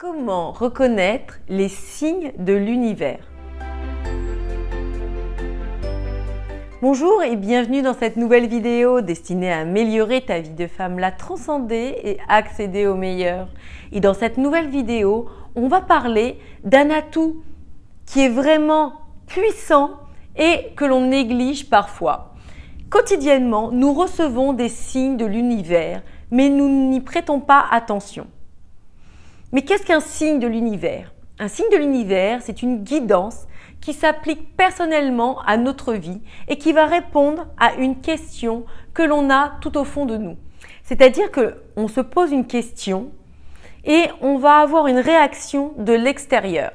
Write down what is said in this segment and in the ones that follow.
Comment reconnaître les signes de l'univers Bonjour et bienvenue dans cette nouvelle vidéo destinée à améliorer ta vie de femme, la transcender et accéder au meilleur. Et dans cette nouvelle vidéo, on va parler d'un atout qui est vraiment puissant et que l'on néglige parfois. Quotidiennement, nous recevons des signes de l'univers, mais nous n'y prêtons pas attention. Mais qu'est-ce qu'un signe de l'univers Un signe de l'univers, c'est une guidance qui s'applique personnellement à notre vie et qui va répondre à une question que l'on a tout au fond de nous. C'est-à-dire que on se pose une question et on va avoir une réaction de l'extérieur.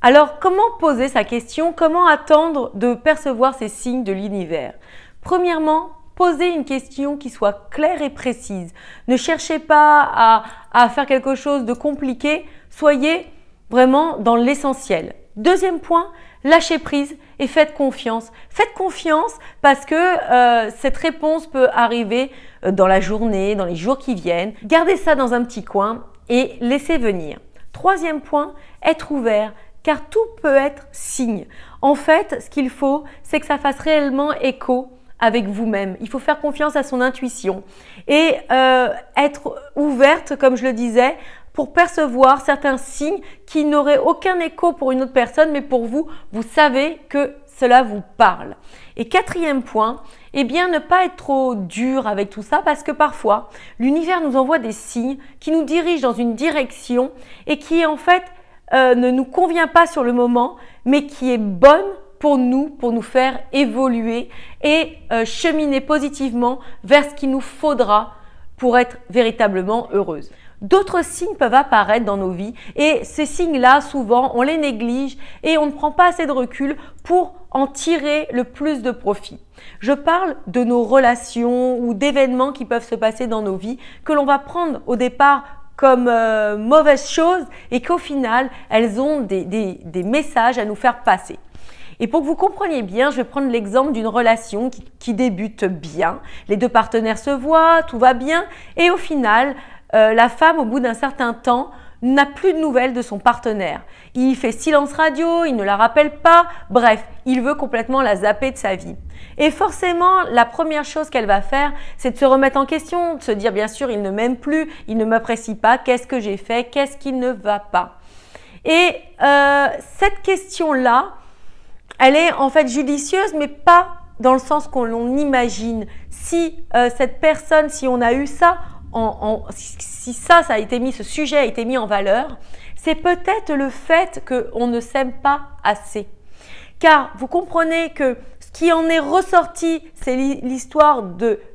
Alors, comment poser sa question Comment attendre de percevoir ces signes de l'univers Premièrement, Posez une question qui soit claire et précise. Ne cherchez pas à, à faire quelque chose de compliqué. Soyez vraiment dans l'essentiel. Deuxième point, lâchez prise et faites confiance. Faites confiance parce que euh, cette réponse peut arriver euh, dans la journée, dans les jours qui viennent. Gardez ça dans un petit coin et laissez venir. Troisième point, être ouvert car tout peut être signe. En fait, ce qu'il faut, c'est que ça fasse réellement écho avec vous-même. Il faut faire confiance à son intuition et euh, être ouverte, comme je le disais, pour percevoir certains signes qui n'auraient aucun écho pour une autre personne, mais pour vous, vous savez que cela vous parle. Et quatrième point, eh bien ne pas être trop dur avec tout ça parce que parfois l'univers nous envoie des signes qui nous dirigent dans une direction et qui en fait euh, ne nous convient pas sur le moment mais qui est bonne pour nous, pour nous faire évoluer et euh, cheminer positivement vers ce qu'il nous faudra pour être véritablement heureuse. D'autres signes peuvent apparaître dans nos vies et ces signes-là, souvent, on les néglige et on ne prend pas assez de recul pour en tirer le plus de profit. Je parle de nos relations ou d'événements qui peuvent se passer dans nos vies que l'on va prendre au départ comme euh, mauvaises choses et qu'au final, elles ont des messages à nous faire passer. Et pour que vous compreniez bien, je vais prendre l'exemple d'une relation qui, débute bien. Les deux partenaires se voient, tout va bien, et au final, euh, la femme, au bout d'un certain temps, n'a plus de nouvelles de son partenaire. Il fait silence radio, il ne la rappelle pas, bref, il veut complètement la zapper de sa vie. Et forcément, la première chose qu'elle va faire, c'est de se remettre en question, de se dire bien sûr, il ne m'aime plus, il ne m'apprécie pas, qu'est-ce que j'ai fait, qu'est-ce qui ne va pas. Et euh, cette question-là, elle est en fait judicieuse, mais pas dans le sens qu'on l'on imagine. Si euh, cette personne, si on a eu ça, si ça, ça a été mis, ce sujet a été mis en valeur, c'est peut-être le fait qu'on ne s'aime pas assez. Car vous comprenez que ce qui en est ressorti, c'est l'histoire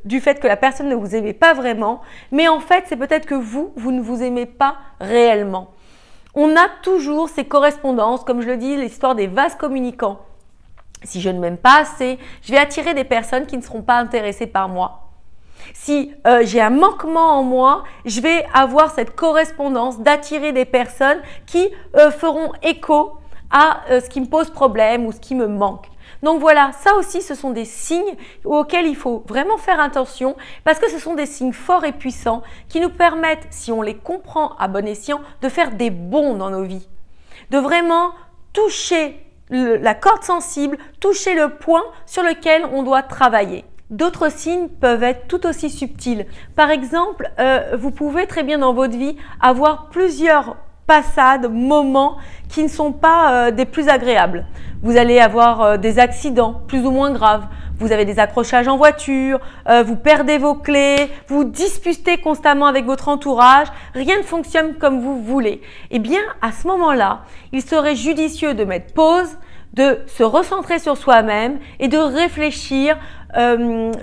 du fait que la personne ne vous aimait pas vraiment, mais en fait, c'est peut-être que vous, vous ne vous aimez pas réellement on a toujours ces correspondances, comme je le dis, l'histoire des vases communicants. Si je ne m'aime pas assez, je vais attirer des personnes qui ne seront pas intéressées par moi. Si euh, j'ai un manquement en moi, je vais avoir cette correspondance d'attirer des personnes qui euh, feront écho à euh, ce qui me pose problème ou ce qui me manque. Donc voilà, ça aussi, ce sont des signes auxquels il faut vraiment faire attention parce que ce sont des signes forts et puissants qui nous permettent, si on les comprend à bon escient, de faire des bons dans nos vies, de vraiment toucher la corde sensible, toucher le point sur lequel on doit travailler. D'autres signes peuvent être tout aussi subtils. Par exemple, euh, vous pouvez très bien dans votre vie avoir plusieurs passades, moments qui ne sont pas euh, des plus agréables. Vous allez avoir euh, des accidents plus ou moins graves. Vous avez des accrochages en voiture, euh, vous perdez vos clés, vous disputez constamment avec votre entourage, rien ne fonctionne comme vous voulez. Eh bien, à ce moment-là, il serait judicieux de mettre pause, de se recentrer sur soi-même et de réfléchir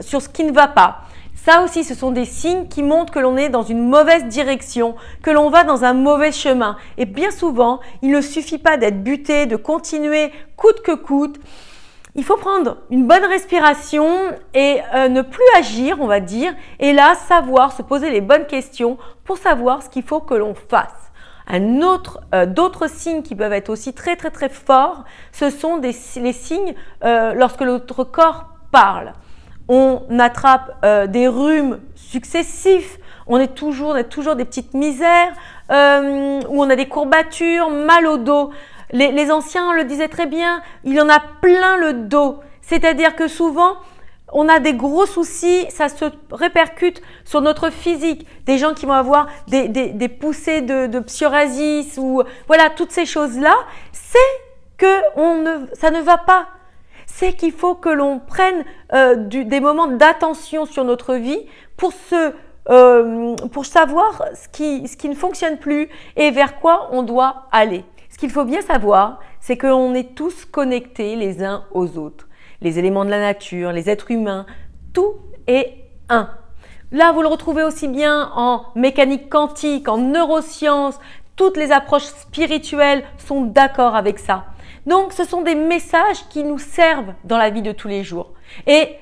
sur ce qui ne va pas. Ça aussi, ce sont des signes qui montrent que l'on est dans une mauvaise direction, que l'on va dans un mauvais chemin. Et bien souvent, il ne suffit pas d'être buté, de continuer coûte que coûte. Il faut prendre une bonne respiration et euh, ne plus agir, on va dire, et là, savoir, se poser les bonnes questions pour savoir ce qu'il faut que l'on fasse. Euh, d'autres signes qui peuvent être aussi très très très forts, ce sont les signes euh, lorsque notre corps parle on attrape euh, des rhumes successifs, on, est toujours, on a toujours des petites misères, euh, où on a des courbatures, mal au dos. Les, anciens le disaient très bien, il en a plein le dos. C'est-à-dire que souvent, on a des gros soucis, ça se répercute sur notre physique. Des gens qui vont avoir des, poussées de, de, psoriasis ou voilà, toutes ces choses-là, c'est que ne, ça ne va pas c'est qu'il faut que l'on prenne euh, des moments d'attention sur notre vie pour euh, pour savoir ce qui, ne fonctionne plus et vers quoi on doit aller. Ce qu'il faut bien savoir, c'est que est tous connectés les uns aux autres. Les éléments de la nature, les êtres humains, tout est un. Là, vous le retrouvez aussi bien en mécanique quantique, en neurosciences, toutes les approches spirituelles sont d'accord avec ça. Donc ce sont des messages qui nous servent dans la vie de tous les jours. Et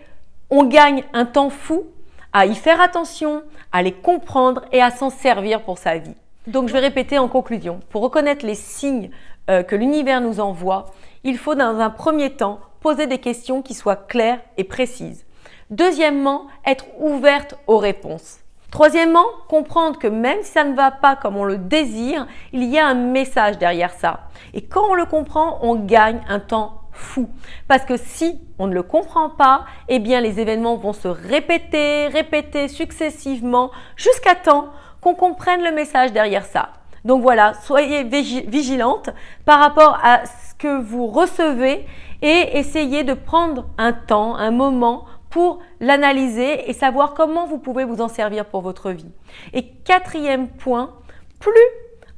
on gagne un temps fou à y faire attention, à les comprendre et à s'en servir pour sa vie. Donc je vais répéter en conclusion, pour reconnaître les signes euh, que l'univers nous envoie, il faut dans un premier temps poser des questions qui soient claires et précises. Deuxièmement, être ouverte aux réponses. Troisièmement, comprendre que même si ça ne va pas comme on le désire, il y a un message derrière ça. Et quand on le comprend, on gagne un temps fou. Parce que si on ne le comprend pas, eh bien les événements vont se répéter, répéter successivement jusqu'à temps qu'on comprenne le message derrière ça. Donc voilà, soyez vigilante par rapport à ce que vous recevez et essayez de prendre un temps, un moment pour l'analyser et savoir comment vous pouvez vous en servir pour votre vie. Et quatrième point, plus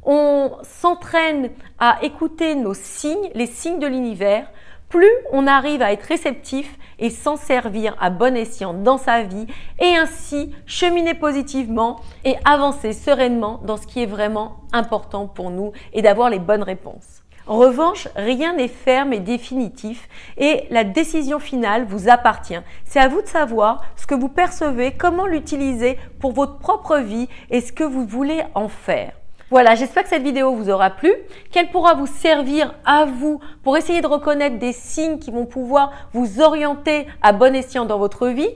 on s'entraîne à écouter nos signes, les signes de l'univers, plus on arrive à être réceptif et s'en servir à bon escient dans sa vie et ainsi cheminer positivement et avancer sereinement dans ce qui est vraiment important pour nous et d'avoir les bonnes réponses. En revanche, rien n'est ferme et définitif et la décision finale vous appartient. C'est à vous de savoir ce que vous percevez, comment l'utiliser pour votre propre vie et ce que vous voulez en faire. Voilà, j'espère que cette vidéo vous aura plu, qu'elle pourra vous servir à vous pour essayer de reconnaître des signes qui vont pouvoir vous orienter à bon escient dans votre vie.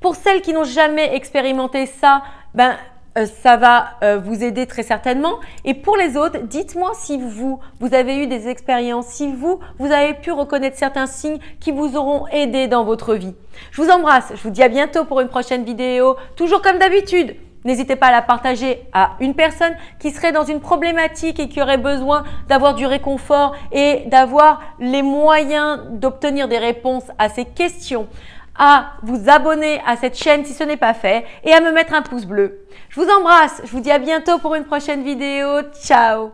Pour celles qui n'ont jamais expérimenté ça, ben euh, ça va euh, vous aider très certainement. Et pour les autres, dites-moi si vous, vous avez eu des expériences, si vous, vous avez pu reconnaître certains signes qui vous auront aidé dans votre vie. Je vous embrasse, je vous dis à bientôt pour une prochaine vidéo, toujours comme d'habitude. N'hésitez pas à la partager à une personne qui serait dans une problématique et qui aurait besoin d'avoir du réconfort et d'avoir les moyens d'obtenir des réponses à ses questions à vous abonner à cette chaîne si ce n'est pas fait et à me mettre un pouce bleu. Je vous embrasse, je vous dis à bientôt pour une prochaine vidéo. Ciao